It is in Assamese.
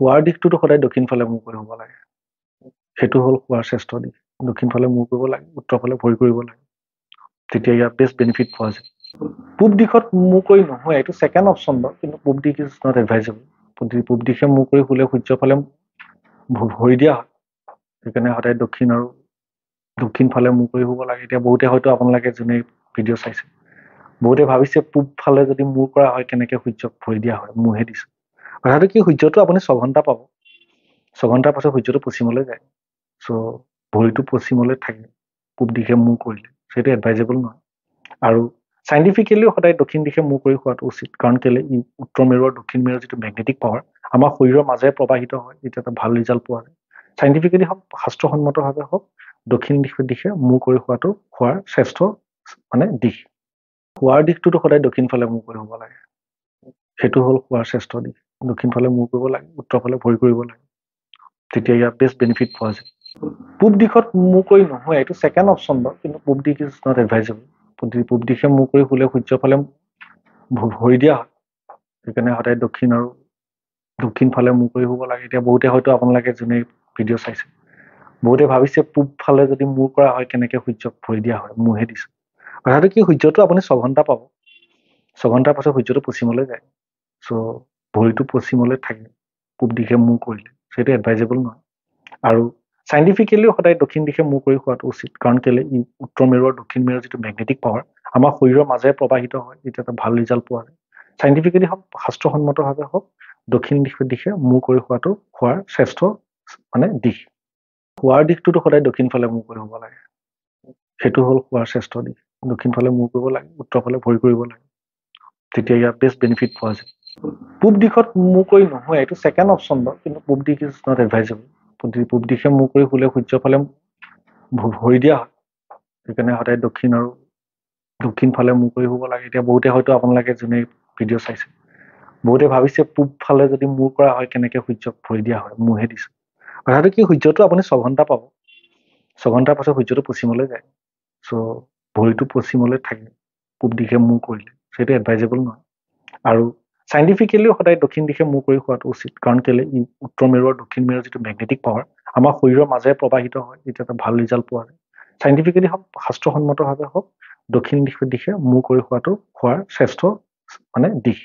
শোৱাৰ দিশটোতো সদায় দক্ষিণ ফালে মূৰ কৰি হ'ব লাগে সেইটো হ'ল শোৱাৰ শ্ৰেষ্ঠ দিশ দক্ষিণ ফালে মূৰ কৰিব লাগে উত্তৰ ফালে ভৰি কৰিব লাগে তেতিয়া ইয়াৰ বেষ্ট বেনিফিট পোৱা যায় পূব দিশত মূৰ কৰি নহয় এইটো ছেকেণ্ড অপশ্যন বাৰু কিন্তু পূব দিশ ইজ নট এডভাইজেবল পূব দিশে মূৰ কৰি শুলে সূৰ্য ফালে ভৰি দিয়া হয় সেইকাৰণে সদায় দক্ষিণ আৰু দক্ষিণ ফালে মূৰ কৰি শুব লাগে এতিয়া বহুতে হয়তো আপোনালোকে যোনে ভিডিঅ' চাইছে বহুতে ভাবিছে ফালে যদি মূৰ কৰা হয় কেনেকৈ সূৰ্যক ভৰি দিয়া হয় মুহে দিছোঁ কথাটো কি সূৰ্যটো আপুনি ছঘণ্টা পাব ছঘণ্টাৰ পাছত সূৰ্যটো পশ্চিমলৈ যায় চ' ভৰিটো পশ্চিমলৈ থাকে পূব দিশে মূৰ কৰিলে সেইটো এডভাইজেবল নহয় আৰু চাইণ্টিফিকেলিও সদায় দক্ষিণ দিশে মূৰ কৰি হোৱাটো উচিত কাৰণ কেলৈ উত্তৰ মেৰুৰ দক্ষিণ মেৰুৰ যিটো মেগনেটিক পাৱাৰ আমাৰ শৰীৰৰ মাজেৰে প্ৰবাহিত হয় এইটো এটা ভাল ৰিজাল্ট পোৱা যায় চাইণ্টিফিকেলি হওক শাস্ত্ৰসন্মতভাৱে হওক দক্ষিণ দিশে দিশে মূৰ কৰি হোৱাটো খোৱাৰ শ্ৰেষ্ঠ মানে দিশ খোৱাৰ দিশটোতো সদায় দক্ষিণ ফালে মূৰ কৰি হ'ব লাগে সেইটো হ'ল হোৱাৰ শ্ৰেষ্ঠ দিশ দক্ষিণ ফালে মুভ কৰিব লাগে উত্তৰফালে ভৰি কৰিব লাগে তেতিয়া ইয়াৰ বেষ্ট বেনিফিট পোৱা যায় পূব দিশত মুভ কৰি নহয় এইটো ছেকেণ্ড অপশ্যন বাৰু কিন্তু পূব দিশ ইজ নট এডভাইজেবল পূব দিশে মুভ কৰি শুলে ফালে ভৰি দিয়া হয় সেইকাৰণে সদায় দক্ষিণ আৰু দক্ষিণ ফালে মুভ কৰি শুব লাগে এতিয়া বহুতে হয়তো আপোনালোকে যোনে ভিডিঅ' চাইছে বহুতে ভাবিছে ফালে যদি মুভ কৰা হয় কেনেকৈ সূৰ্যক ভৰি দিয়া হয় মুহে দিছোঁ তথাপিতো কি সূৰ্যটো আপুনি ছঘণ্টা পাব ছঘণ্টাৰ পাছত সূৰ্যটো পশ্চিমলৈ যায় চ' ভৰিটো পশ্চিমলৈ থাকে পূব দিশে মূৰ কৰিলে সেইটো এডভাইজেবল নহয় আৰু চাইণ্টিফিকেলিও সদায় দক্ষিণ দিশে মূৰ কৰি হোৱাটো উচিত কাৰণ কেলৈ উত্তৰ মেৰু আৰু দক্ষিণ মেৰুৰ যিটো মেগনেটিক পাৱাৰ আমাৰ শৰীৰৰ মাজেৰে প্ৰবাহিত হয় তেতিয়া এটা ভাল ৰিজাল্ট পোৱা যায় চাইণ্টিফিকেলি হওক শাস্ত্ৰসন্মতভাৱে হওক দক্ষিণ দিশে দিশে মূৰ কৰি হোৱাটো খোৱাৰ শ্ৰেষ্ঠ মানে দিশ খোৱাৰ দিশটোতো সদায় দক্ষিণ ফালে মূৰ কৰি হ'ব লাগে সেইটো হ'ল খোৱাৰ শ্ৰেষ্ঠ দিশ দক্ষিণ ফালে মূৰ কৰিব লাগে উত্তৰফালে ভৰি কৰিব লাগে তেতিয়া ইয়াৰ বেষ্ট বেনিফিট পোৱা যায় পূব দিশত মুখ কৰি নহয় এইটো ছেকেণ্ড অপশ্যন বাৰু কিন্তু পূব দিশ ইজ নট এডভাইজেবল পূব দিশে মুখ কৰি শুলে সূৰ্য ফালে ভৰি দিয়া হয় সেইকাৰণে সদায় দক্ষিণ আৰু দক্ষিণ ফালে মুখ কৰি শুব লাগে এতিয়া বহুতে হয়তো আপোনালোকে যোনে ভিডিঅ' চাইছে বহুতে ভাবিছে পূব ফালে যদি মূৰ কৰা হয় কেনেকৈ সূৰ্যক ভৰি দিয়া হয় মুহে দিছে তথাপি কি সূৰ্যটো আপুনি ছঘণ্টা পাব ছঘণ্টাৰ পাছত সূৰ্যটো পশ্চিমলৈ যায় চ' ভৰিটো পশ্চিমলৈ থাকে পূব দিশে মূৰ কৰিলে সেইটো এডভাইজেবল নহয় আৰু চাইণ্টিফিকেলিও সদায় দক্ষিণ দিশে মূৰ কৰি খোৱাটো উচিত কাৰণ কেলৈ উত্তৰ মেৰুৰ দক্ষিণ মেৰুৰ যিটো মেগনেটিক পাৱাৰ আমাৰ শৰীৰৰ মাজেৰে প্ৰবাহিত হয় তেতিয়া এটা ভাল ৰিজাল্ট পোৱা যায় চাইণ্টিফিকেলি হওক শাস্ত্ৰসন্মতভাৱে হওক দক্ষিণ দিশে দিশে মূৰ কৰি খোৱাটো খোৱাৰ শ্ৰেষ্ঠ মানে দিশ